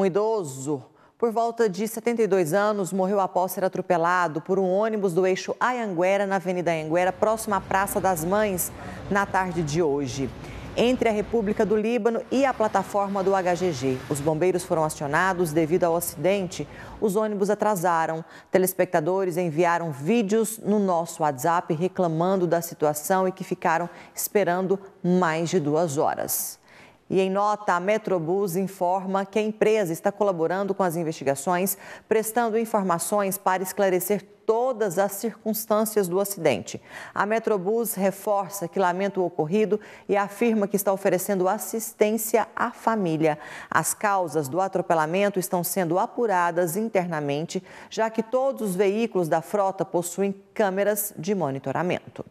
Um idoso, por volta de 72 anos, morreu após ser atropelado por um ônibus do eixo Ayanguera, na Avenida Ayanguera, próxima à Praça das Mães, na tarde de hoje. Entre a República do Líbano e a plataforma do HGG. Os bombeiros foram acionados devido ao acidente. Os ônibus atrasaram. Telespectadores enviaram vídeos no nosso WhatsApp reclamando da situação e que ficaram esperando mais de duas horas. E em nota, a Metrobus informa que a empresa está colaborando com as investigações, prestando informações para esclarecer todas as circunstâncias do acidente. A Metrobus reforça que lamenta o ocorrido e afirma que está oferecendo assistência à família. As causas do atropelamento estão sendo apuradas internamente, já que todos os veículos da frota possuem câmeras de monitoramento.